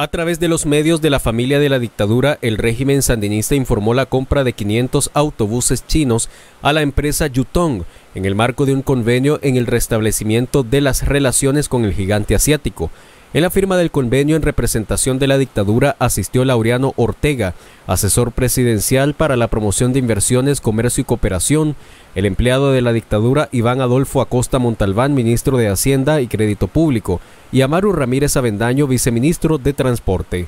A través de los medios de la familia de la dictadura, el régimen sandinista informó la compra de 500 autobuses chinos a la empresa Yutong en el marco de un convenio en el restablecimiento de las relaciones con el gigante asiático. En la firma del convenio en representación de la dictadura asistió Laureano Ortega, asesor presidencial para la promoción de inversiones, comercio y cooperación, el empleado de la dictadura Iván Adolfo Acosta Montalbán, ministro de Hacienda y Crédito Público, y Amaru Ramírez Avendaño, viceministro de Transporte.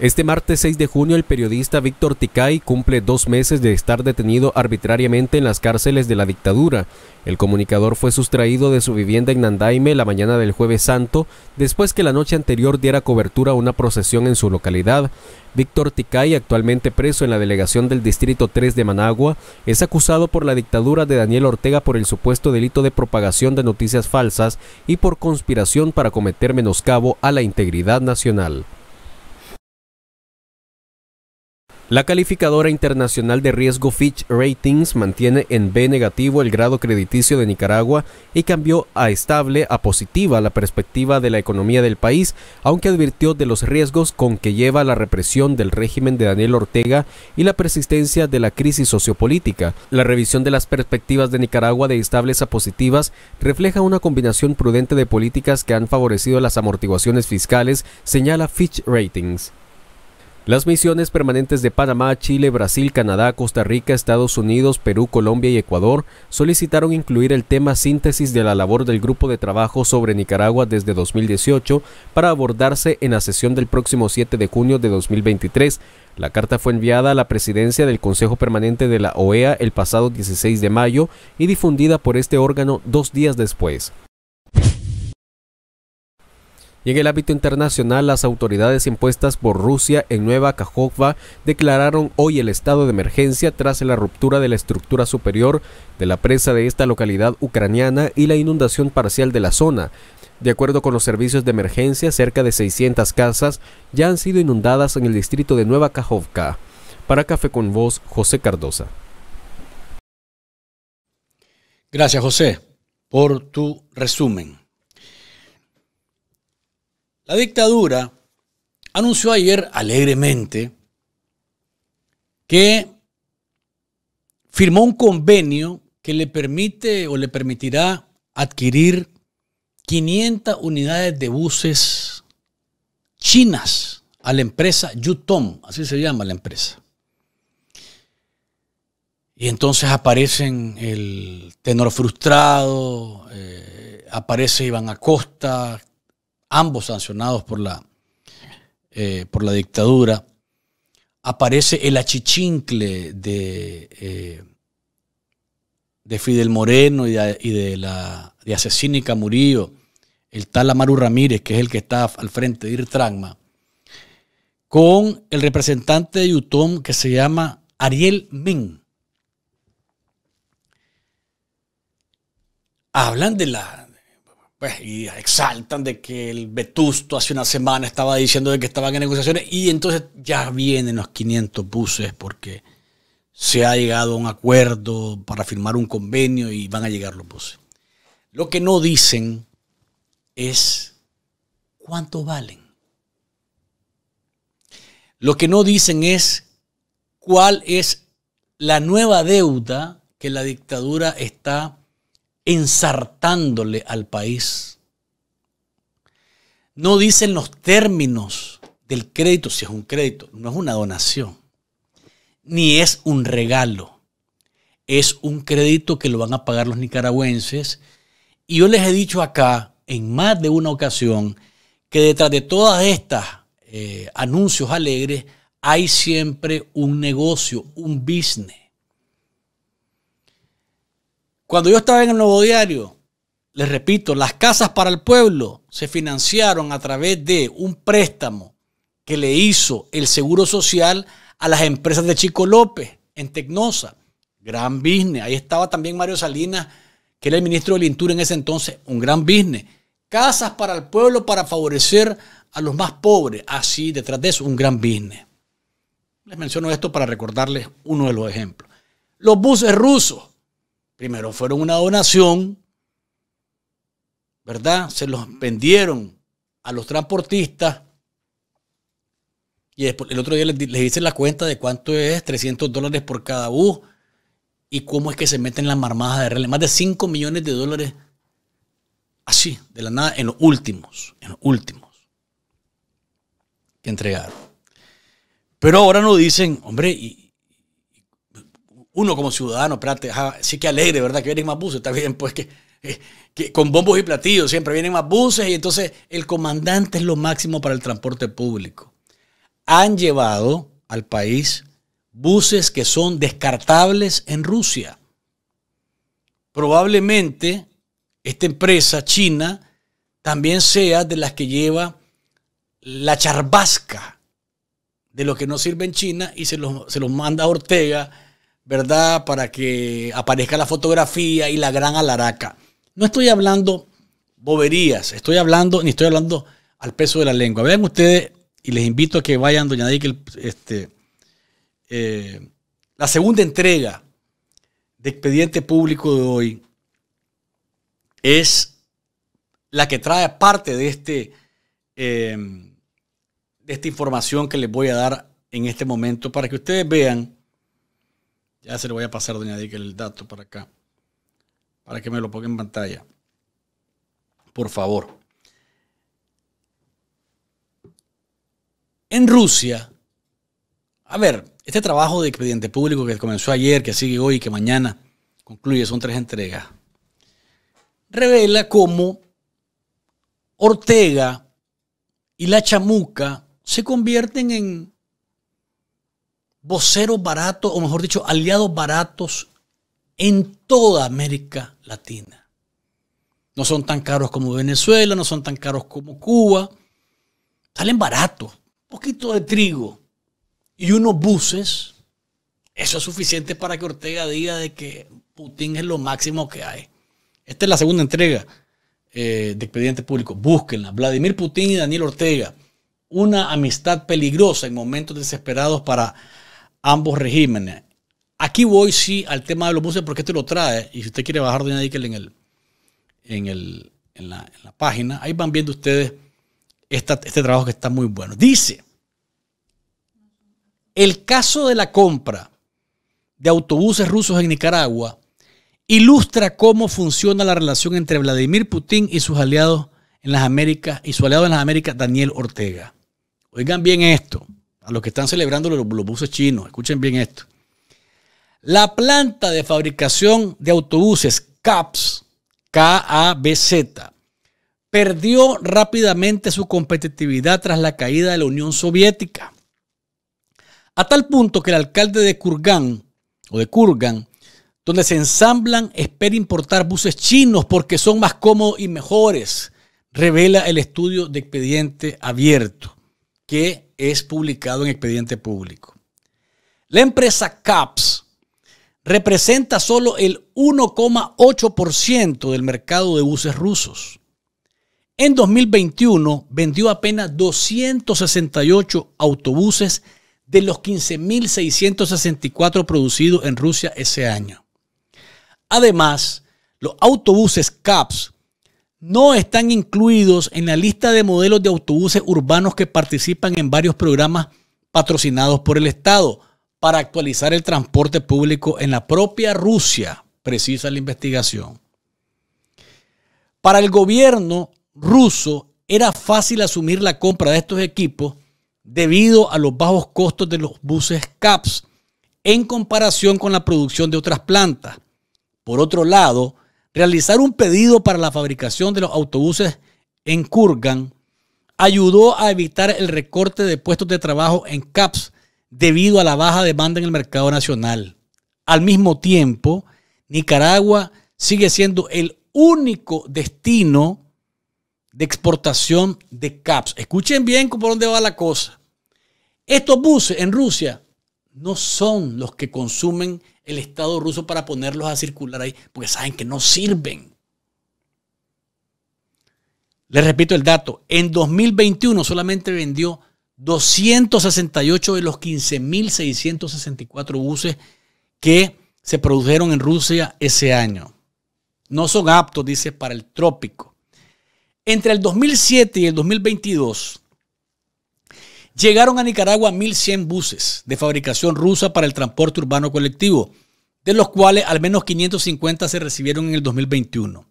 Este martes 6 de junio, el periodista Víctor Ticay cumple dos meses de estar detenido arbitrariamente en las cárceles de la dictadura. El comunicador fue sustraído de su vivienda en Nandaime la mañana del jueves santo, después que la noche anterior diera cobertura a una procesión en su localidad. Víctor Ticay, actualmente preso en la delegación del Distrito 3 de Managua, es acusado por la dictadura de Daniel Ortega por el supuesto delito de propagación de noticias falsas y por conspiración para cometer menoscabo a la integridad nacional. La calificadora internacional de riesgo Fitch Ratings mantiene en B negativo el grado crediticio de Nicaragua y cambió a estable a positiva la perspectiva de la economía del país, aunque advirtió de los riesgos con que lleva la represión del régimen de Daniel Ortega y la persistencia de la crisis sociopolítica. La revisión de las perspectivas de Nicaragua de estables a positivas refleja una combinación prudente de políticas que han favorecido las amortiguaciones fiscales, señala Fitch Ratings. Las misiones permanentes de Panamá, Chile, Brasil, Canadá, Costa Rica, Estados Unidos, Perú, Colombia y Ecuador solicitaron incluir el tema síntesis de la labor del Grupo de Trabajo sobre Nicaragua desde 2018 para abordarse en la sesión del próximo 7 de junio de 2023. La carta fue enviada a la presidencia del Consejo Permanente de la OEA el pasado 16 de mayo y difundida por este órgano dos días después. Y en el ámbito internacional, las autoridades impuestas por Rusia en Nueva Kajovka declararon hoy el estado de emergencia tras la ruptura de la estructura superior de la presa de esta localidad ucraniana y la inundación parcial de la zona. De acuerdo con los servicios de emergencia, cerca de 600 casas ya han sido inundadas en el distrito de Nueva Kajovka. Para Café con Voz, José Cardosa. Gracias, José, por tu resumen. La dictadura anunció ayer alegremente que firmó un convenio que le permite o le permitirá adquirir 500 unidades de buses chinas a la empresa Yutom, así se llama la empresa. Y entonces aparecen el tenor frustrado, eh, aparece Iván Acosta, ambos sancionados por la, eh, por la dictadura, aparece el achichincle de, eh, de Fidel Moreno y de, y de la de Asesínica Murillo, el tal Amaru Ramírez, que es el que está al frente de Irtragma, con el representante de Utom que se llama Ariel Min Hablan de la, pues, y exaltan de que el Vetusto hace una semana estaba diciendo de que estaban en negociaciones y entonces ya vienen los 500 buses porque se ha llegado a un acuerdo para firmar un convenio y van a llegar los buses. Lo que no dicen es cuánto valen. Lo que no dicen es cuál es la nueva deuda que la dictadura está ensartándole al país. No dicen los términos del crédito, si es un crédito, no es una donación, ni es un regalo. Es un crédito que lo van a pagar los nicaragüenses. Y yo les he dicho acá, en más de una ocasión, que detrás de todas estas eh, anuncios alegres hay siempre un negocio, un business. Cuando yo estaba en el Nuevo Diario, les repito, las casas para el pueblo se financiaron a través de un préstamo que le hizo el Seguro Social a las empresas de Chico López en Tecnosa. Gran business. Ahí estaba también Mario Salinas, que era el ministro de Lintura en ese entonces. Un gran business. Casas para el pueblo para favorecer a los más pobres. Así, ah, detrás de eso, un gran business. Les menciono esto para recordarles uno de los ejemplos. Los buses rusos Primero fueron una donación, ¿verdad? Se los vendieron a los transportistas. Y el otro día les, les hice la cuenta de cuánto es 300 dólares por cada bus y cómo es que se meten las marmadas de RL. Más de 5 millones de dólares así, de la nada, en los últimos, en los últimos que entregaron. Pero ahora nos dicen, hombre, y, uno como ciudadano, espérate, sí que alegre, ¿verdad? Que vienen más buses, está bien, pues eh, que, con bombos y platillos siempre vienen más buses y entonces el comandante es lo máximo para el transporte público. Han llevado al país buses que son descartables en Rusia. Probablemente esta empresa china también sea de las que lleva la charbasca de lo que no sirve en China y se se los manda a Ortega ¿verdad? Para que aparezca la fotografía y la gran alaraca. No estoy hablando boberías, estoy hablando, ni estoy hablando al peso de la lengua. Vean ustedes, y les invito a que vayan, doña Dickel, este, eh, la segunda entrega de Expediente Público de hoy es la que trae parte de, este, eh, de esta información que les voy a dar en este momento para que ustedes vean ya se le voy a pasar, doña Dick, el dato para acá. Para que me lo ponga en pantalla. Por favor. En Rusia, a ver, este trabajo de expediente público que comenzó ayer, que sigue hoy, que mañana concluye, son tres entregas, revela cómo Ortega y la chamuca se convierten en voceros baratos, o mejor dicho, aliados baratos en toda América Latina. No son tan caros como Venezuela, no son tan caros como Cuba. Salen baratos. Un poquito de trigo y unos buses. Eso es suficiente para que Ortega diga de que Putin es lo máximo que hay. Esta es la segunda entrega eh, de Expediente Público. Búsquenla. Vladimir Putin y Daniel Ortega. Una amistad peligrosa en momentos desesperados para ambos regímenes. Aquí voy sí al tema de los buses porque esto lo trae y si usted quiere bajar Doña nadie en, en, la, página, ahí van viendo ustedes este trabajo que está muy bueno. Dice, el caso de la compra de autobuses rusos en Nicaragua ilustra cómo funciona la relación entre Vladimir Putin y sus aliados en las Américas y su aliado en las Américas, Daniel Ortega. Oigan bien esto los que están celebrando los, buses chinos. Escuchen bien esto. La planta de fabricación de autobuses CAPS, k a perdió rápidamente su competitividad tras la caída de la Unión Soviética. A tal punto que el alcalde de Kurgan, o de Kurgan, donde se ensamblan, espera importar buses chinos porque son más cómodos y mejores, revela el estudio de expediente abierto, que es publicado en expediente público. La empresa CAPS representa solo el 1,8% del mercado de buses rusos. En 2021 vendió apenas 268 autobuses de los 15.664 producidos en Rusia ese año. Además, los autobuses CAPS no están incluidos en la lista de modelos de autobuses urbanos que participan en varios programas patrocinados por el Estado para actualizar el transporte público en la propia Rusia, precisa la investigación. Para el gobierno ruso era fácil asumir la compra de estos equipos debido a los bajos costos de los buses CAPS en comparación con la producción de otras plantas. Por otro lado, realizar un pedido para la fabricación de los autobuses en Kurgan ayudó a evitar el recorte de puestos de trabajo en CAPS debido a la baja demanda en el mercado nacional. Al mismo tiempo, Nicaragua sigue siendo el único destino de exportación de CAPS. Escuchen bien por dónde va la cosa. Estos buses en Rusia no son los que consumen el Estado ruso para ponerlos a circular ahí, porque saben que no sirven. Les repito el dato, en 2021 solamente vendió 268 de los 15.664 buses que se produjeron en Rusia ese año. No son aptos, dice, para el trópico. Entre el 2007 y el 2022, Llegaron a Nicaragua 1.100 buses de fabricación rusa para el transporte urbano colectivo, de los cuales al menos 550 se recibieron en el 2021.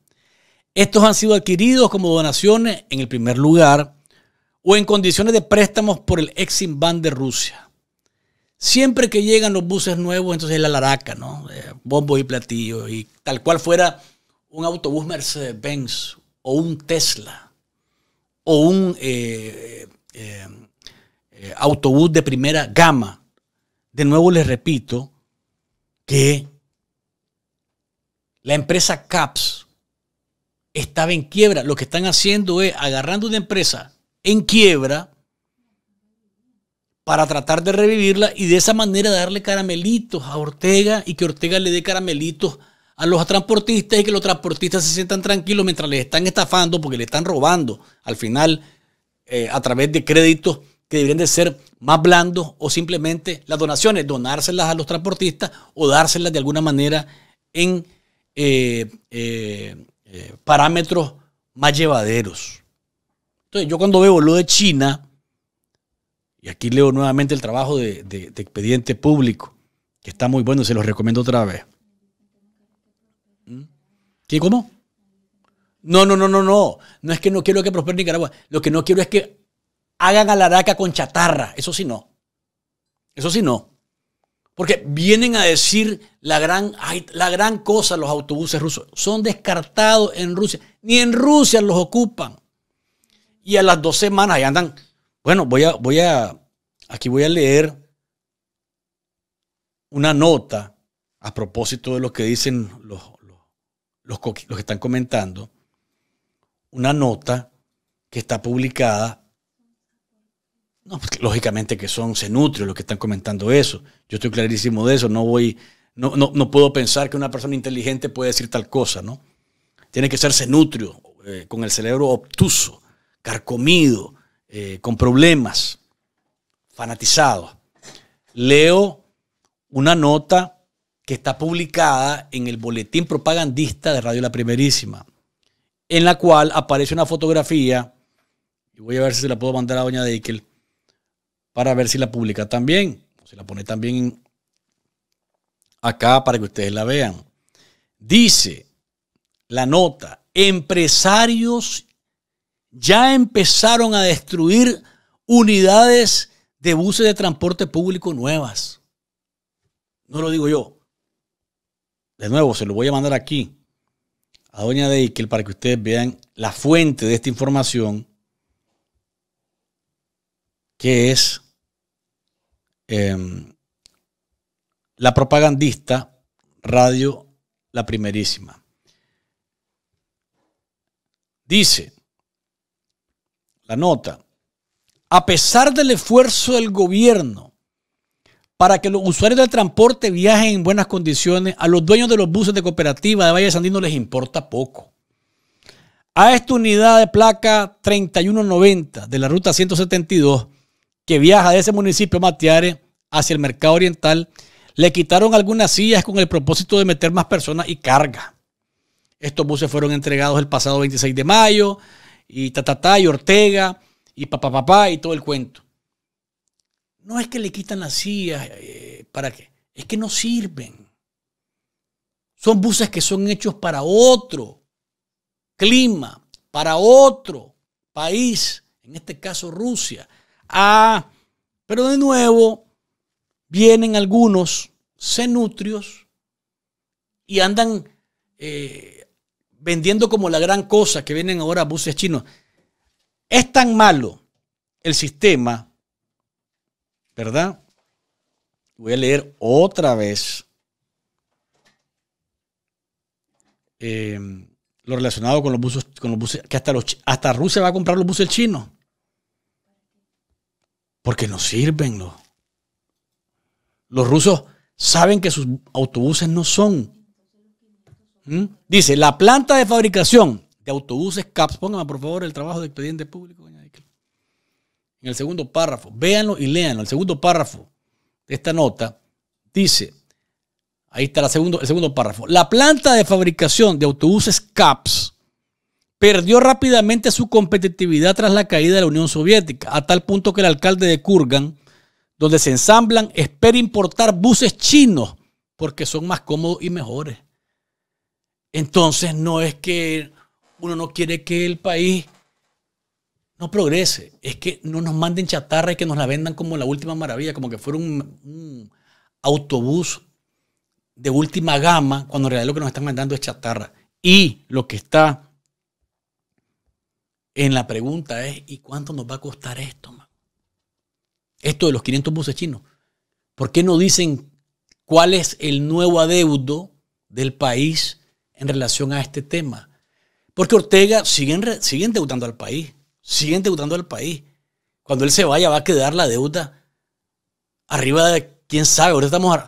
Estos han sido adquiridos como donaciones en el primer lugar o en condiciones de préstamos por el Exim de Rusia. Siempre que llegan los buses nuevos, entonces es la laraca, ¿no? Eh, bombos y platillo. y tal cual fuera un autobús Mercedes-Benz o un Tesla o un eh, eh, eh, autobús de primera gama. De nuevo les repito que la empresa CAPS estaba en quiebra. Lo que están haciendo es agarrando una empresa en quiebra para tratar de revivirla y de esa manera darle caramelitos a Ortega y que Ortega le dé caramelitos a los transportistas y que los transportistas se sientan tranquilos mientras les están estafando porque le están robando al final eh, a través de créditos que deberían de ser más blandos o simplemente las donaciones, donárselas a los transportistas o dárselas de alguna manera en eh, eh, eh, parámetros más llevaderos. Entonces yo cuando veo lo de China, y aquí leo nuevamente el trabajo de, expediente público, que está muy bueno, se los recomiendo otra vez. ¿Mm? ¿Qué, cómo? No, no, no, no, no. No es que no quiero que prospere Nicaragua. Lo que no quiero es que hagan la araca con chatarra. Eso sí no. Eso sí no. Porque vienen a decir la gran, la gran cosa los autobuses rusos. Son descartados en Rusia. Ni en Rusia los ocupan. Y a las dos semanas ahí andan. Bueno, voy a, voy a, aquí voy a leer una nota a propósito de lo que dicen los, los, los, los que están comentando. Una nota que está publicada no, pues, lógicamente que son cenutrios los que están comentando eso. Yo estoy clarísimo de eso. No voy, no, puedo pensar que una persona inteligente puede decir tal cosa, ¿no? Tiene que ser cenutrio, eh, con el cerebro obtuso, carcomido, eh, con problemas, fanatizado. Leo una nota que está publicada en el boletín propagandista de Radio La Primerísima, en la cual aparece una fotografía, y voy a ver si se la puedo mandar a doña Deikel, para ver si la publica también. si la pone también acá para que ustedes la vean. Dice la nota, empresarios ya empezaron a destruir unidades de buses de transporte público nuevas. No lo digo yo. De nuevo, se lo voy a mandar aquí a Doña Deikel para que ustedes vean la fuente de esta información que es em, la propagandista Radio La Primerísima. Dice la nota, a pesar del esfuerzo del gobierno para que los usuarios del transporte viajen en buenas condiciones, a los dueños de los buses de cooperativa de Valle Sandino les importa poco. A esta unidad de placa 3190 de la ruta 172 que viaja de ese municipio Matiare hacia el mercado oriental, le quitaron algunas sillas con el propósito de meter más personas y carga. Estos buses fueron entregados el pasado 26 de mayo y tatatá y Ortega y papá papá y todo el cuento. No es que le quitan las sillas, eh, ¿para qué? Es que no sirven. Son buses que son hechos para otro clima, para otro país, en este caso Rusia. Ah, pero de nuevo vienen algunos cenutrios y andan eh, vendiendo como la gran cosa que vienen ahora buses chinos. Es tan malo el sistema, ¿verdad? Voy a leer otra vez eh, lo relacionado con los buses, con los buses que hasta, los, hasta Rusia va a comprar los buses chinos. Porque no sirven los. Los rusos saben que sus autobuses no son. ¿Mm? Dice, la planta de fabricación de autobuses CAPS, pónganme por favor el trabajo de expediente público, En el segundo párrafo, véanlo y léanlo. El segundo párrafo de esta nota dice, ahí está segundo, el segundo párrafo, la planta de fabricación de autobuses CAPS perdió rápidamente su competitividad tras la caída de la Unión Soviética, a tal punto que el alcalde de Kurgan, donde se ensamblan, espera importar buses chinos porque son más cómodos y mejores. Entonces no es que uno no quiere que el país no progrese, es que no nos manden chatarra y que nos la vendan como la última maravilla, como que fuera un, autobús de última gama, cuando en realidad lo que nos están mandando es chatarra. Y lo que está en la pregunta es, ¿y cuánto nos va a costar esto? Esto de los 500 buses chinos. ¿Por qué no dicen cuál es el nuevo adeudo del país en relación a este tema? Porque Ortega sigue, sigue endeudando al país, sigue endeudando al país. Cuando él se vaya va a quedar la deuda arriba de, quién sabe, ahora estamos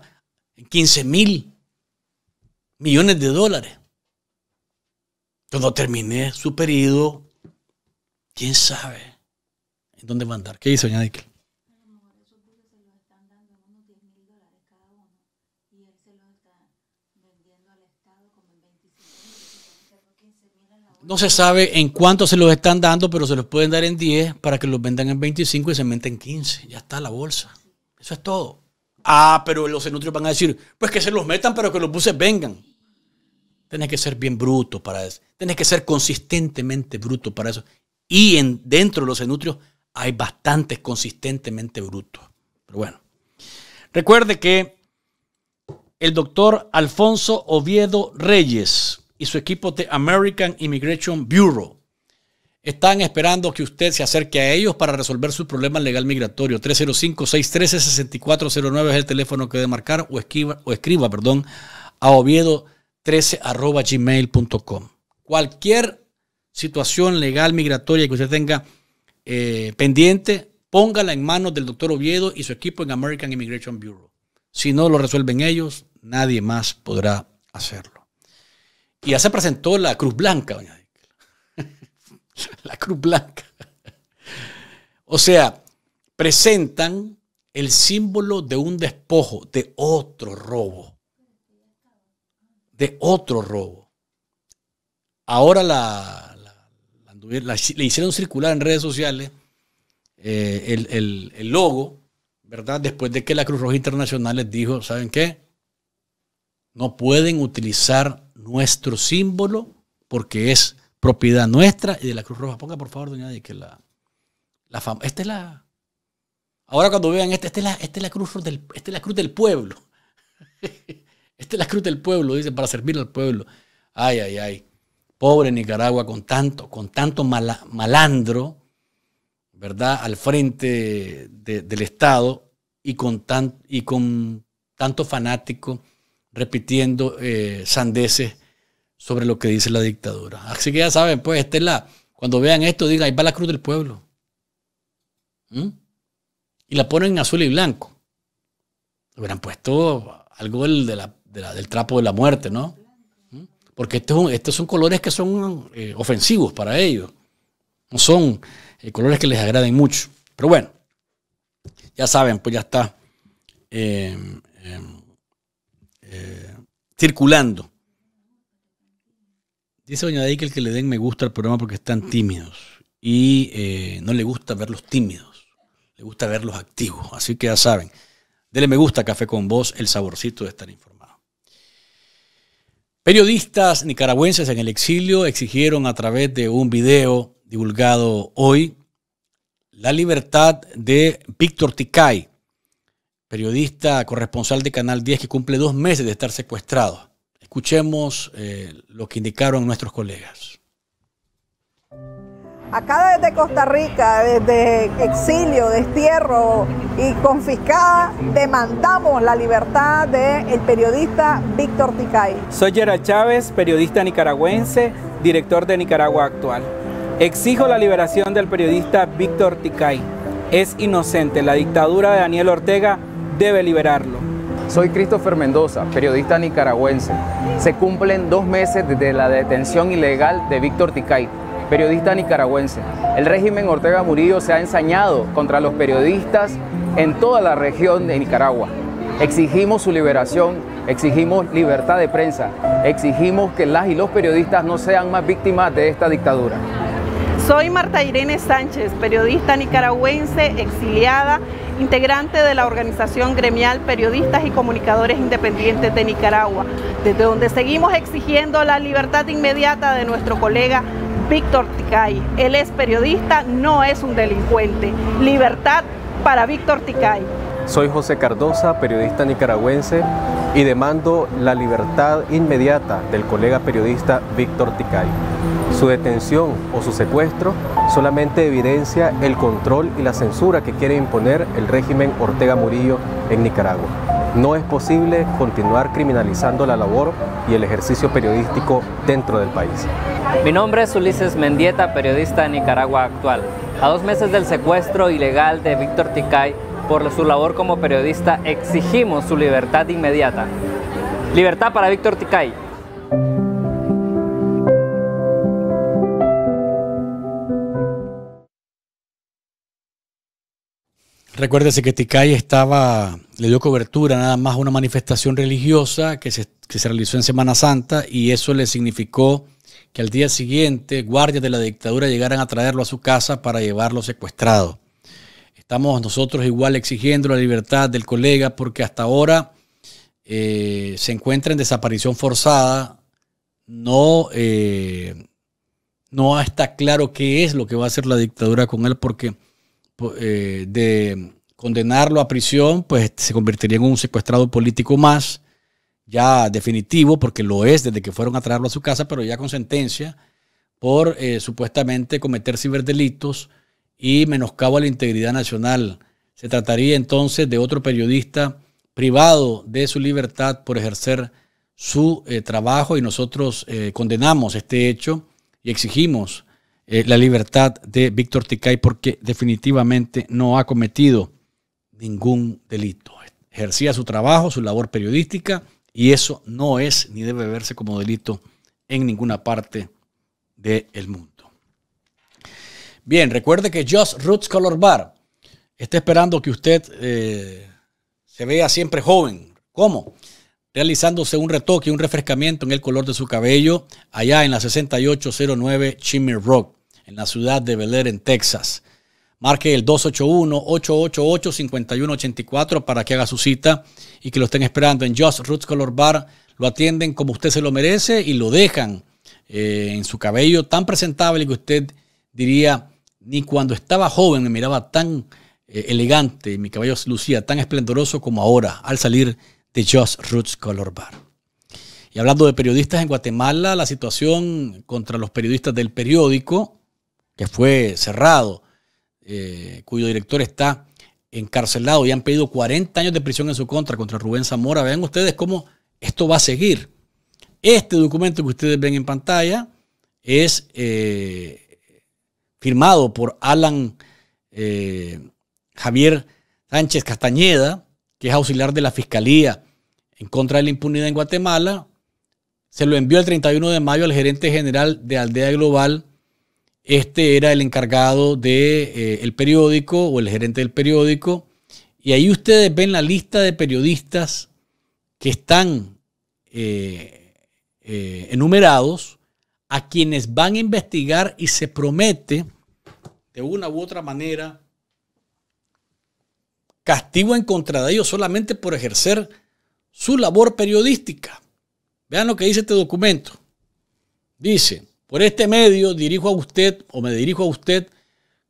en 15 mil millones de dólares. Cuando termine su periodo ¿Quién sabe en dónde va a andar? ¿Qué hizo, No se sabe en cuánto se los están dando, pero se los pueden dar en 10 para que los vendan en 25 y se meten en 15. Ya está la bolsa. Eso es todo. Ah, pero los enutrios van a decir, pues que se los metan, pero que los buses vengan. Tienes que ser bien bruto para eso. Tienes que ser consistentemente bruto para eso. Y en, dentro de los enutrios hay bastantes consistentemente brutos. Pero bueno, recuerde que el doctor Alfonso Oviedo Reyes y su equipo de American Immigration Bureau están esperando que usted se acerque a ellos para resolver su problema legal migratorio. 305-613-6409 es el teléfono que debe marcar o, escriba, o escriba perdón, a oviedo gmail.com. Cualquier situación legal migratoria que usted tenga eh, pendiente, póngala en manos del doctor Oviedo y su equipo en American Immigration Bureau. Si no lo resuelven ellos, nadie más podrá hacerlo. Y ya se presentó la Cruz Blanca, doña La Cruz Blanca. O sea, presentan el símbolo de un despojo, de otro robo. De otro robo. Ahora la, le hicieron circular en redes sociales eh, el, logo, ¿verdad? Después de que la Cruz Roja Internacional les dijo, ¿saben qué? No pueden utilizar nuestro símbolo porque es propiedad nuestra y de la Cruz Roja. Ponga por favor, doña Adi, que la, la fama. Esta es la. Ahora cuando vean esta, esta es la, esta la cruz del, la cruz del pueblo. esta es la cruz del pueblo, dice, para servir al pueblo. Ay, ay, ay pobre Nicaragua con tanto, con tanto malandro, ¿verdad?, al frente del Estado y con, tan, y con tanto fanático repitiendo eh, sandeces sobre lo que dice la dictadura. Así que ya saben, pues, estela cuando vean esto, digan, ahí va la cruz del pueblo. ¿Mm? Y la ponen en azul y blanco. Hubieran puesto algo de la, del trapo de la muerte, ¿no? porque estos, son colores que son eh, ofensivos para ellos. No son eh, colores que les agraden mucho. Pero bueno, ya saben, pues ya está eh, em, circulando. Dice Doña Day que el que le den me gusta al programa porque están tímidos. Y no le gusta verlos tímidos. Le gusta verlos activos. Así que ya saben. Dele me gusta a Café con Vos, el saborcito de estar informado. Periodistas nicaragüenses en el exilio exigieron a través de un video divulgado hoy la libertad de Víctor Ticay, periodista corresponsal de Canal 10 que cumple dos meses de estar secuestrado. Escuchemos eh, lo que indicaron nuestros colegas acá desde Costa Rica, desde exilio, destierro y confiscada, demandamos la libertad del periodista Víctor Ticay. Soy Gerard Chávez, periodista nicaragüense, director de Nicaragua Actual. Exijo la liberación del periodista Víctor Ticay. Es inocente, la dictadura de Daniel Ortega debe liberarlo. Soy Christopher Mendoza, periodista nicaragüense. Se cumplen dos meses desde la detención ilegal de Víctor Ticay, periodista nicaragüense. El régimen Ortega Murillo se ha ensañado contra los periodistas en toda la región de Nicaragua. Exigimos su liberación, exigimos libertad de prensa, exigimos que las y los periodistas no sean más víctimas de esta dictadura. Soy Marta Irene Sánchez, periodista nicaragüense, exiliada, integrante de la organización gremial Periodistas y Comunicadores Independientes de Nicaragua, desde donde seguimos exigiendo la libertad inmediata de nuestro colega Víctor Ticay. Él es periodista, no es un delincuente. Libertad para Víctor Ticay. Soy José Cardosa, periodista nicaragüense, y demando la libertad inmediata del colega periodista Víctor Ticay. Su detención o su secuestro solamente evidencia el control y la censura que quiere imponer el régimen Ortega Murillo en Nicaragua. No es posible continuar criminalizando la labor y el ejercicio periodístico dentro del país. Mi nombre es Ulises Mendieta, periodista de Nicaragua Actual. A dos meses del secuestro ilegal de Víctor Ticay, por su labor como periodista, exigimos su libertad inmediata. Libertad para Víctor Ticay. Recuérdese que Ticay estaba, le dio cobertura nada más a una manifestación religiosa que que se realizó en Semana Santa y eso le significó que al día siguiente guardias de la dictadura llegaran a traerlo a su casa para llevarlo secuestrado. Estamos nosotros igual exigiendo la libertad del colega porque hasta ahora eh, se encuentra en desaparición forzada. Eh, no, está claro qué es lo que va a hacer la dictadura con él porque eh, de condenarlo a prisión, pues se convertiría en un secuestrado político más ya definitivo, porque lo es desde que fueron a traerlo a su casa, pero ya con sentencia por eh, supuestamente cometer ciberdelitos y menoscabo a la integridad nacional. Se trataría entonces de otro periodista privado de su libertad por ejercer su eh, trabajo y nosotros eh, condenamos este hecho y exigimos la libertad de Víctor Ticay porque definitivamente no ha cometido ningún delito. Ejercía su trabajo, su labor periodística y eso no es ni debe verse como delito en ninguna parte del mundo. Bien, recuerde que Just Roots Color Bar está esperando que usted eh, se vea siempre joven. ¿Cómo? Realizándose un retoque, un refrescamiento en el color de su cabello allá en la 6809 Chimney Rock, en la ciudad de Bel Air, en Texas. Marque el 281-888-5184 para que haga su cita y que lo estén esperando en Just Roots Color Bar. Lo atienden como usted se lo merece y lo dejan eh, en su cabello tan presentable que usted diría, ni cuando estaba joven me miraba tan eh, elegante, mi cabello lucía tan esplendoroso como ahora al salir de Just Roots Color Bar. Y hablando de periodistas en Guatemala, la situación contra los periodistas del periódico, que fue cerrado eh, cuyo director está encarcelado y han pedido 40 años de prisión en su contra contra Rubén Zamora. Vean ustedes cómo esto va a seguir. Este documento que ustedes ven en pantalla es eh, firmado por Alan eh, Javier Sánchez Castañeda, que es auxiliar de la Fiscalía en contra de la impunidad en Guatemala. Se lo envió el 31 de mayo al gerente general de Aldea Global, este era el encargado del de, eh, periódico o el gerente del periódico. Y ahí ustedes ven la lista de periodistas que están eh, eh, enumerados a quienes van a investigar y se promete de una u otra manera castigo en contra de ellos solamente por ejercer su labor periodística. Vean lo que dice este documento. Dice, por este medio dirijo a usted o me dirijo a usted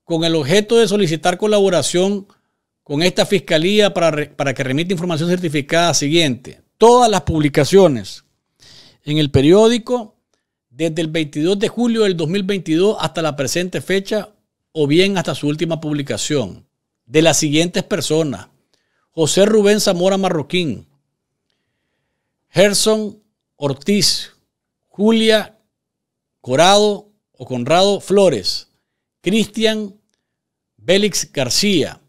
con el objeto de solicitar colaboración con esta fiscalía para, para que remita información certificada siguiente. Todas las publicaciones en el periódico desde el 22 de julio del 2022 hasta la presente fecha o bien hasta su última publicación de las siguientes personas. José Rubén Zamora Marroquín, Gerson Ortiz, Julia Corado o Conrado Flores, Cristian Bélix García,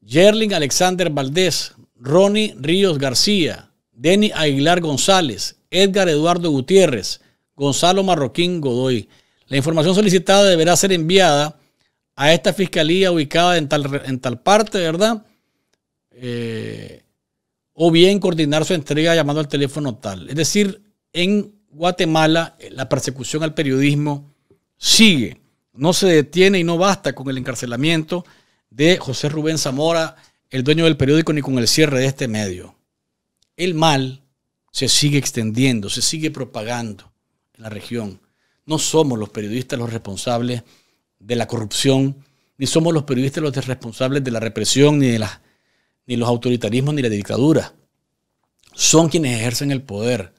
Yerling Alexander Valdés, Ronnie Ríos García, Denny Aguilar González, Edgar Eduardo Gutiérrez, Gonzalo Marroquín Godoy. La información solicitada deberá ser enviada a esta fiscalía ubicada en tal, en tal parte, ¿verdad? Eh, o bien coordinar su entrega llamando al teléfono tal. Es decir, en Guatemala eh, la persecución al periodismo sigue. No se detiene y no basta con el encarcelamiento de José Rubén Zamora, el dueño del periódico, ni con el cierre de este medio. El mal se sigue extendiendo, se sigue propagando en la región. No somos los periodistas los responsables de la corrupción, ni somos los periodistas los responsables de la represión, ni de ni los autoritarismos, ni la dictadura. Son quienes ejercen el poder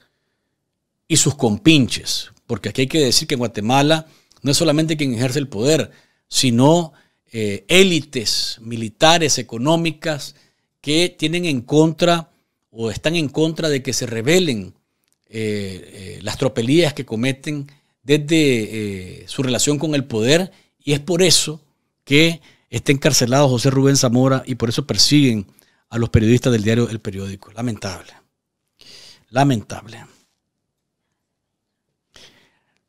y sus compinches, porque aquí hay que decir que en Guatemala no es solamente quien ejerce el poder, sino eh, élites militares, económicas, que tienen en contra o están en contra de que se revelen eh, eh, las tropelías que cometen desde su relación con el poder, y es por eso que está encarcelado José Rubén Zamora y por eso persiguen a los periodistas del diario El Periódico. Lamentable. Lamentable.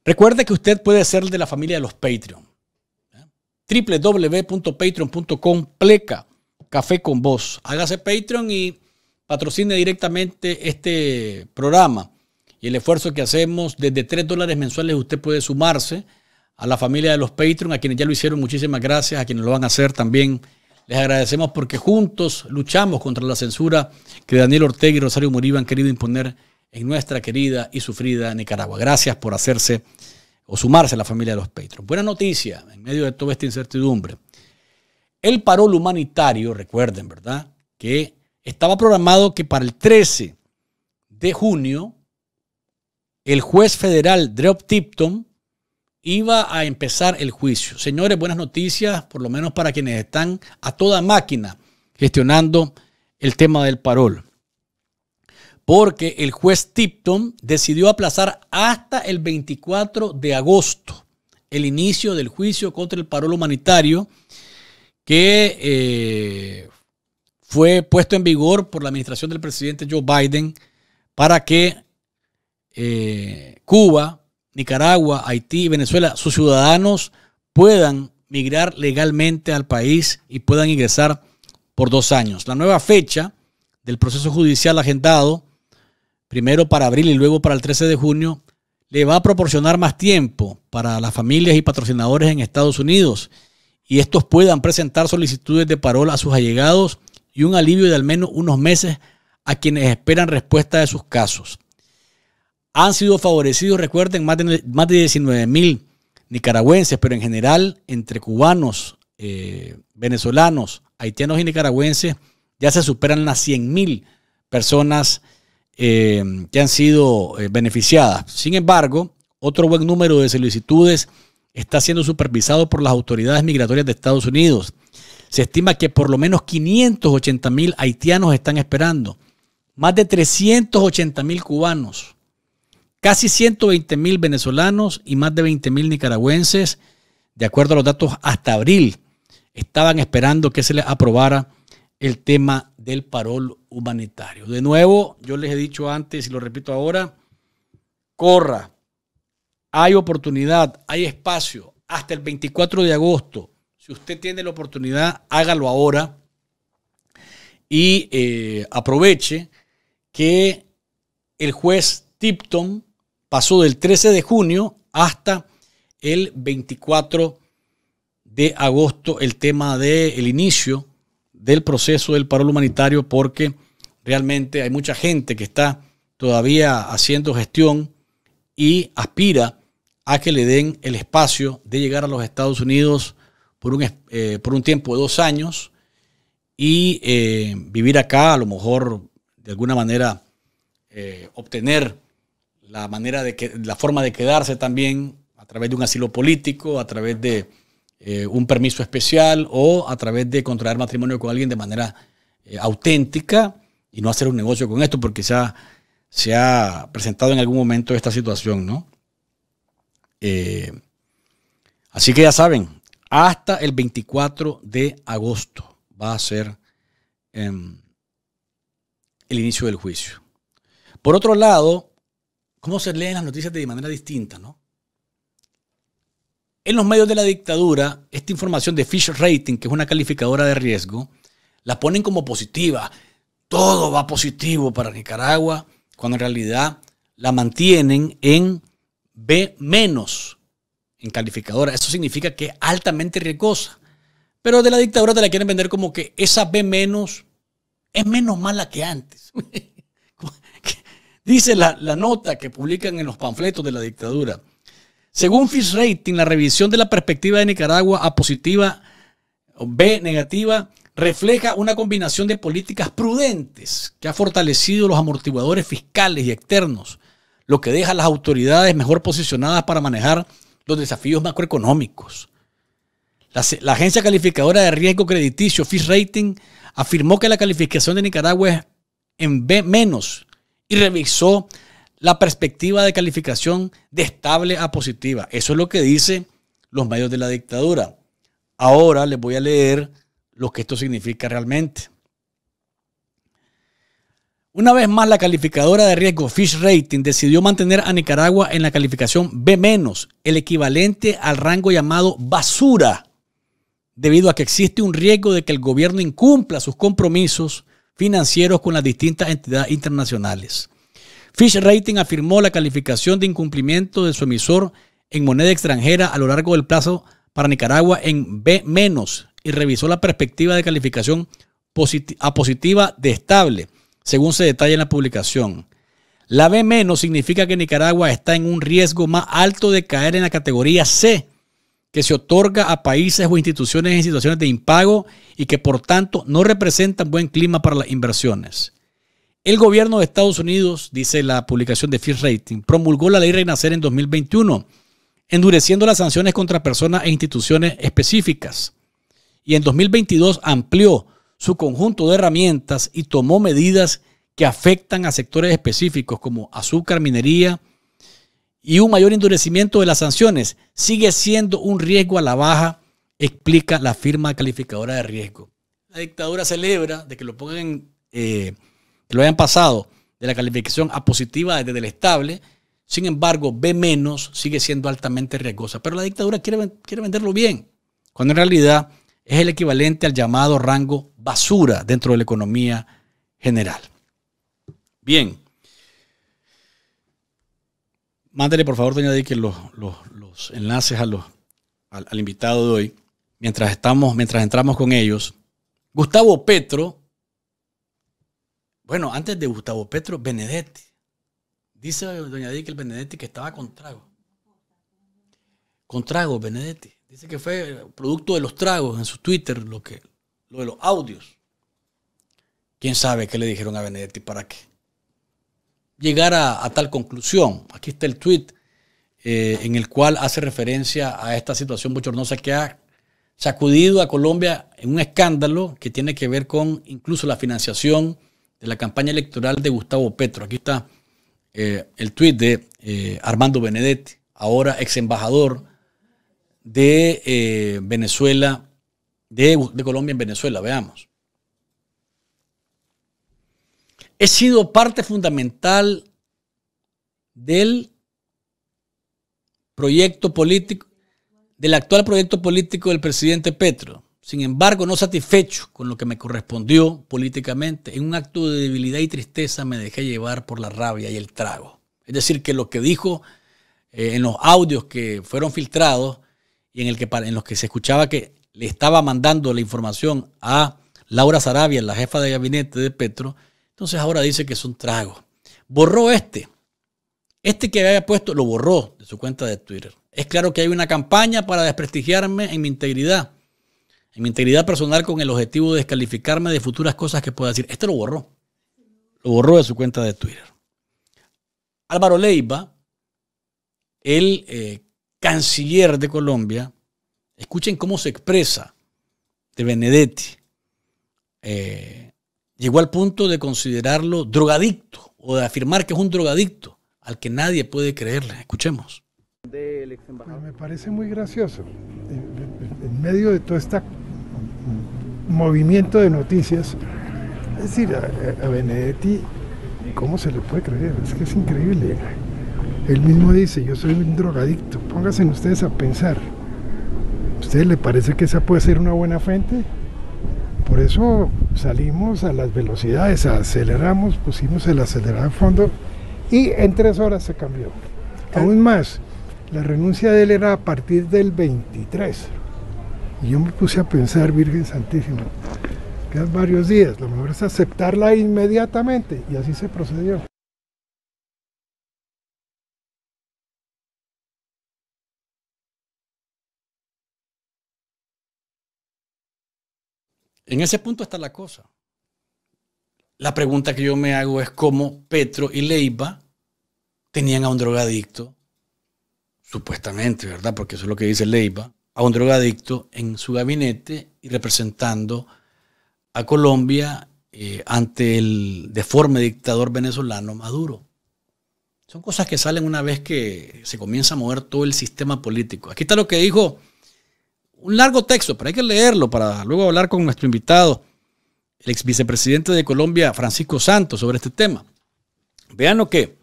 Recuerde que usted puede ser de la familia de los Patreon. www.patreon.com pleca café con vos. Hágase Patreon y patrocine directamente este programa y el esfuerzo que hacemos. Desde 3 dólares mensuales usted puede sumarse a la familia de los Patreon, a quienes ya lo hicieron, muchísimas gracias, a quienes lo van a hacer también. Les agradecemos porque juntos luchamos contra la censura que Daniel Ortega y Rosario Murillo han querido imponer en nuestra querida y sufrida Nicaragua. Gracias por hacerse o sumarse a la familia de los Petros, Buena noticia, en medio de toda esta incertidumbre. El parol humanitario, recuerden, ¿verdad? Que estaba programado que para el 13 de junio el juez federal Drew Tipton iba a empezar el juicio. Señores, buenas noticias, por lo menos para quienes están a toda máquina gestionando el tema del parol porque el juez Tipton decidió aplazar hasta el 24 de agosto el inicio del juicio contra el parol humanitario que eh, fue puesto en vigor por la administración del presidente Joe Biden para que eh, Cuba, Nicaragua, Haití y Venezuela, sus ciudadanos puedan migrar legalmente al país y puedan ingresar por dos años. La nueva fecha del proceso judicial agendado primero para abril y luego para el 13 de junio, le va a proporcionar más tiempo para las familias y patrocinadores en Estados Unidos y estos puedan presentar solicitudes de parol a sus allegados y un alivio de al menos unos meses a quienes esperan respuesta de sus casos. Han sido favorecidos, recuerden, más de, más de 19 mil nicaragüenses, pero en general entre cubanos, eh, venezolanos, haitianos y nicaragüenses, ya se superan las 100 mil personas eh, que han sido eh, beneficiadas. Sin embargo, otro buen número de solicitudes está siendo supervisado por las autoridades migratorias de Estados Unidos. Se estima que por lo menos 580 mil haitianos están esperando, más de 380 mil cubanos, casi 120 mil venezolanos y más de 20 mil nicaragüenses, de acuerdo a los datos hasta abril, estaban esperando que se les aprobara el tema del parol humanitario. De nuevo, yo les he dicho antes y lo repito ahora, corra, hay oportunidad, hay espacio, hasta el 24 de agosto. Si usted tiene la oportunidad, hágalo ahora y eh, aproveche que el juez Tipton pasó del 13 de junio hasta el 24 de agosto el tema del el inicio del proceso del paro humanitario porque realmente hay mucha gente que está todavía haciendo gestión y aspira a que le den el espacio de llegar a los Estados Unidos por un, eh, por un tiempo de dos años y eh, vivir acá, a lo mejor de alguna manera eh, obtener la manera de que la forma de quedarse también a través de un asilo político, a través de eh, un permiso especial o a través de contraer matrimonio con alguien de manera eh, auténtica y no hacer un negocio con esto porque ya se ha presentado en algún momento esta situación, ¿no? Eh, así que ya saben, hasta el 24 de agosto va a ser em, el inicio del juicio. Por otro lado, ¿cómo se leen las noticias de manera distinta, no? En los medios de la dictadura, esta información de Fish Rating, que es una calificadora de riesgo, la ponen como positiva. Todo va positivo para Nicaragua, cuando en realidad la mantienen en B menos en calificadora. Eso significa que es altamente riesgosa. Pero de la dictadura te la quieren vender como que esa B menos es menos mala que antes. Dice la, nota que publican en los panfletos de la dictadura. Según Fish Rating, la revisión de la perspectiva de Nicaragua a positiva o B negativa refleja una combinación de políticas prudentes que ha fortalecido los amortiguadores fiscales y externos, lo que deja a las autoridades mejor posicionadas para manejar los desafíos macroeconómicos. La, agencia calificadora de riesgo crediticio Fish Rating afirmó que la calificación de Nicaragua es en B- menos y revisó la perspectiva de calificación de estable a positiva. Eso es lo que dicen los medios de la dictadura. Ahora les voy a leer lo que esto significa realmente. Una vez más, la calificadora de riesgo Fish Rating decidió mantener a Nicaragua en la calificación B-, el equivalente al rango llamado basura, debido a que existe un riesgo de que el gobierno incumpla sus compromisos financieros con las distintas entidades internacionales. Fish Rating afirmó la calificación de incumplimiento de su emisor en moneda extranjera a lo largo del plazo para Nicaragua en B- y revisó la perspectiva de calificación a positiva de estable, según se detalla en la publicación. La B- significa que Nicaragua está en un riesgo más alto de caer en la categoría C, que se otorga a países o instituciones en situaciones de impago y que por tanto no representan buen clima para las inversiones. El gobierno de Estados Unidos, dice la publicación de First Rating, promulgó la ley Renacer en 2021, endureciendo las sanciones contra personas e instituciones específicas. Y en 2022 amplió su conjunto de herramientas y tomó medidas que afectan a sectores específicos como azúcar, minería y un mayor endurecimiento de las sanciones sigue siendo un riesgo a la baja, explica la firma calificadora de riesgo. La dictadura celebra de que lo pongan eh, lo hayan pasado de la calificación a positiva desde el estable. Sin embargo, B menos sigue siendo altamente riesgosa. Pero la dictadura quiere, venderlo bien, cuando en realidad es el equivalente al llamado rango basura dentro de la economía general. Bien. mándele por favor, doña Dick, los, enlaces a los, al, al invitado de hoy, mientras, estamos, mientras entramos con ellos. Gustavo Petro bueno, antes de Gustavo Petro, Benedetti. Dice doña Dick el Benedetti que estaba con trago. Con trago, Benedetti. Dice que fue producto de los tragos en su Twitter, lo, que, lo de los audios. ¿Quién sabe qué le dijeron a Benedetti para qué? Llegar a, tal conclusión. Aquí está el tweet eh, en el cual hace referencia a esta situación bochornosa que ha sacudido a Colombia en un escándalo que tiene que ver con incluso la financiación de la campaña electoral de Gustavo Petro. Aquí está eh, el tuit de eh, Armando Benedetti, ahora ex embajador de eh, Venezuela, de Colombia en Venezuela. Veamos. He sido parte fundamental del proyecto político, del actual proyecto político del presidente Petro sin embargo, no satisfecho con lo que me correspondió políticamente, en un acto de debilidad y tristeza me dejé llevar por la rabia y el trago. Es decir, que lo que dijo eh, en los audios que fueron filtrados y en, los que se escuchaba que le estaba mandando la información a Laura Sarabia, la jefa de gabinete de Petro, entonces ahora dice que es un trago. Borró este. Este que había puesto lo borró de su cuenta de Twitter. Es claro que hay una campaña para desprestigiarme en mi integridad en mi integridad personal con el objetivo de descalificarme de futuras cosas que pueda decir. Este lo borró. Lo borró de su cuenta de Twitter. Álvaro Leiva, el eh, canciller de Colombia, escuchen cómo se expresa de Benedetti. Eh, llegó al punto de considerarlo drogadicto o de afirmar que es un drogadicto al que nadie puede creerle. Escuchemos. Me parece muy gracioso eh, en medio de todo este movimiento de noticias. Es decir, a, Benedetti, ¿cómo se le puede creer? Es que es increíble. Él mismo dice, yo soy un drogadicto. Pónganse ustedes a pensar. ¿A ustedes le parece que esa puede ser una buena fuente? Por eso salimos a las velocidades, aceleramos, pusimos el acelerador a fondo y en tres horas se cambió. Aún más, la renuncia de él era a partir del 23. Y yo me puse a pensar, Virgen Santísima, que hace varios días, lo mejor es aceptarla inmediatamente. Y así se procedió. En ese punto está la cosa. La pregunta que yo me hago es cómo Petro y Leiva tenían a un drogadicto, supuestamente, ¿verdad? Porque eso es lo que dice Leiva, a un drogadicto en su gabinete y representando a Colombia eh, ante el deforme dictador venezolano Maduro. Son cosas que salen una vez que se comienza a mover todo el sistema político. Aquí está lo que dijo, un largo texto, pero hay que leerlo para luego hablar con nuestro invitado, el ex vicepresidente de Colombia, Francisco Santos, sobre este tema. Vean lo que,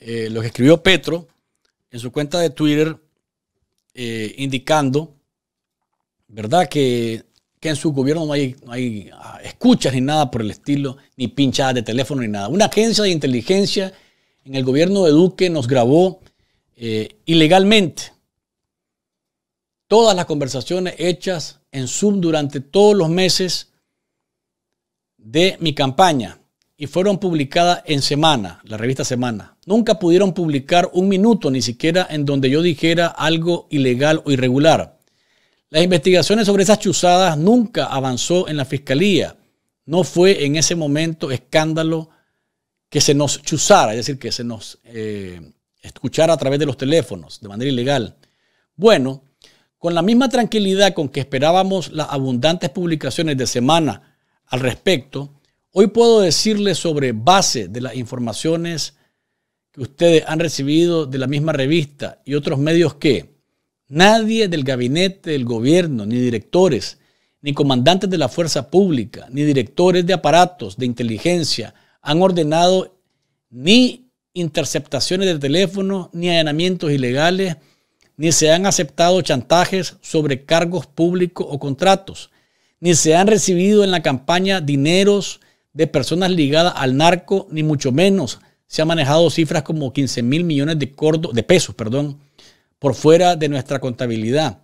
eh, lo que escribió Petro en su cuenta de Twitter eh, indicando, ¿verdad? Que, en su gobierno no hay, no hay ah, escuchas ni nada por el estilo, ni pinchadas de teléfono ni nada. Una agencia de inteligencia en el gobierno de Duque nos grabó eh, ilegalmente todas las conversaciones hechas en Zoom durante todos los meses de mi campaña y fueron publicadas en Semana, la revista Semana. Nunca pudieron publicar un minuto, ni siquiera en donde yo dijera algo ilegal o irregular. Las investigaciones sobre esas chuzadas nunca avanzó en la fiscalía. No fue en ese momento escándalo que se nos chuzara, es decir, que se nos eh, escuchara a través de los teléfonos de manera ilegal. Bueno, con la misma tranquilidad con que esperábamos las abundantes publicaciones de semana al respecto, hoy puedo decirles sobre base de las informaciones que ustedes han recibido de la misma revista y otros medios que nadie del gabinete del gobierno, ni directores, ni comandantes de la fuerza pública, ni directores de aparatos de inteligencia han ordenado ni interceptaciones de teléfono, ni allanamientos ilegales, ni se han aceptado chantajes sobre cargos públicos o contratos, ni se han recibido en la campaña dineros de personas ligadas al narco, ni mucho menos se han manejado cifras como 15 mil millones de, pesos perdón, por fuera de nuestra contabilidad,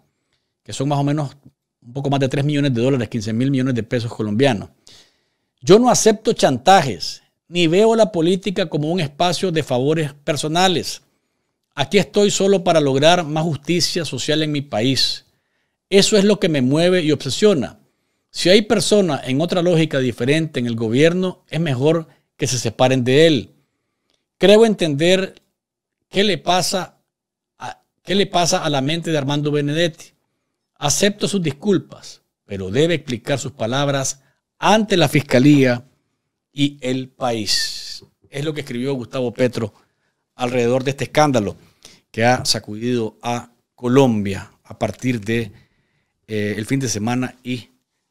que son más o menos un poco más de 3 millones de dólares, 15 mil millones de pesos colombianos. Yo no acepto chantajes, ni veo la política como un espacio de favores personales. Aquí estoy solo para lograr más justicia social en mi país. Eso es lo que me mueve y obsesiona. Si hay personas en otra lógica diferente en el gobierno, es mejor que se separen de él. Creo entender qué le pasa a, qué le pasa a la mente de Armando Benedetti. Acepto sus disculpas, pero debe explicar sus palabras ante la Fiscalía y el país. Es lo que escribió Gustavo Petro alrededor de este escándalo que ha sacudido a Colombia a partir de eh, el fin de semana y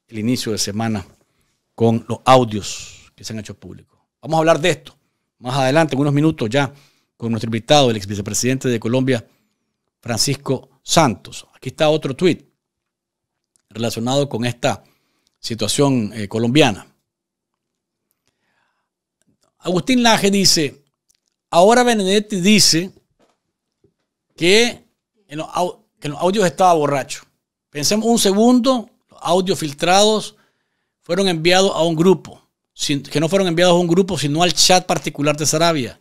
el inicio de semana con los audios que se han hecho públicos. Vamos a hablar de esto más adelante, en unos minutos ya, con nuestro invitado, el ex vicepresidente de Colombia, Francisco Santos. Aquí está otro tuit relacionado con esta situación eh, colombiana. Agustín Laje dice, ahora Benedetti dice que los, que audios estaba borracho. Pensemos un segundo, los audios filtrados fueron enviados a un grupo que no fueron enviados a un grupo, sino al chat particular de Sarabia.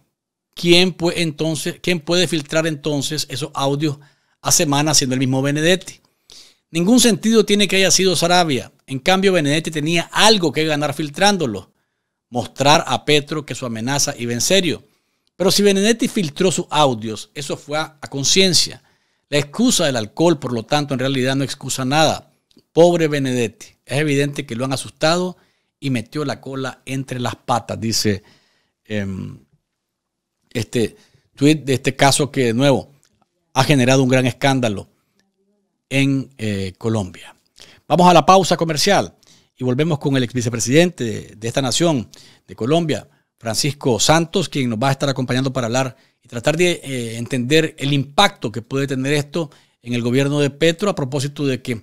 ¿Quién puede, entonces, ¿Quién puede filtrar entonces esos audios a semana siendo el mismo Benedetti? Ningún sentido tiene que haya sido Sarabia. En cambio, Benedetti tenía algo que ganar filtrándolo. Mostrar a Petro que su amenaza iba en serio. Pero si Benedetti filtró sus audios, eso fue a conciencia. La excusa del alcohol, por lo tanto, en realidad no excusa nada. Pobre Benedetti. Es evidente que lo han asustado y metió la cola entre las patas, dice em, este tweet de este caso que de nuevo ha generado un gran escándalo en eh, Colombia. Vamos a la pausa comercial y volvemos con el ex vicepresidente de esta nación, de Colombia, Francisco Santos, quien nos va a estar acompañando para hablar y tratar de eh, entender el impacto que puede tener esto en el gobierno de Petro a propósito de que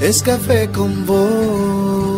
es café con vos.